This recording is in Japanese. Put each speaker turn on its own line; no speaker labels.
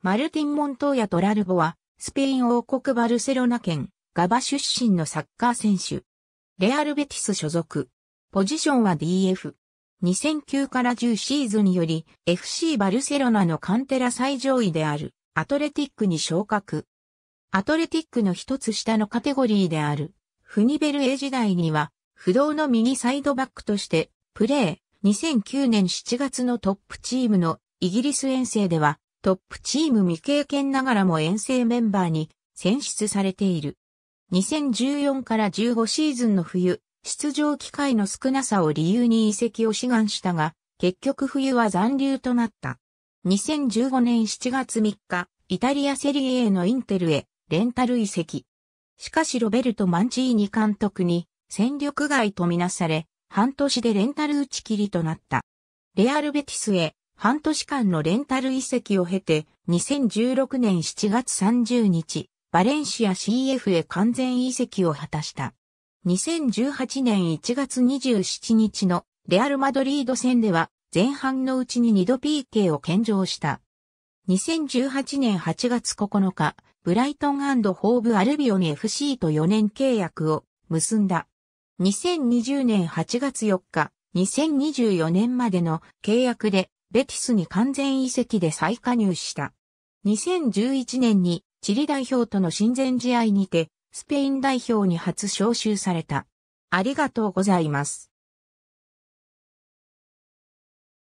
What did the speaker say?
マルティン・モントーヤトラルボは、スペイン王国バルセロナ県、ガバ出身のサッカー選手。レアルベティス所属。ポジションは DF。2009から10シーズンにより、FC バルセロナのカンテラ最上位である、アトレティックに昇格。アトレティックの一つ下のカテゴリーである、フニベルエ時代には、不動の右サイドバックとして、プレー、2009年7月のトップチームのイギリス遠征では、トップチーム未経験ながらも遠征メンバーに選出されている。2014から15シーズンの冬、出場機会の少なさを理由に移籍を志願したが、結局冬は残留となった。2015年7月3日、イタリアセリエのインテルへレンタル移籍。しかしロベルト・マンチーニ監督に戦力外とみなされ、半年でレンタル打ち切りとなった。レアルベティスへ半年間のレンタル移籍を経て、2016年7月30日、バレンシア CF へ完全移籍を果たした。2018年1月27日のレアル・マドリード戦では前半のうちに2度 PK を献上した。2018年8月9日、ブライトンホーブ・アルビオン FC と4年契約を結んだ。2020年8月4日、2024年までの契約でベティスに完全移籍で再加入した。2011年にチリ代表との親善試合にて、スペイン代表に初招集された。ありがとうございます。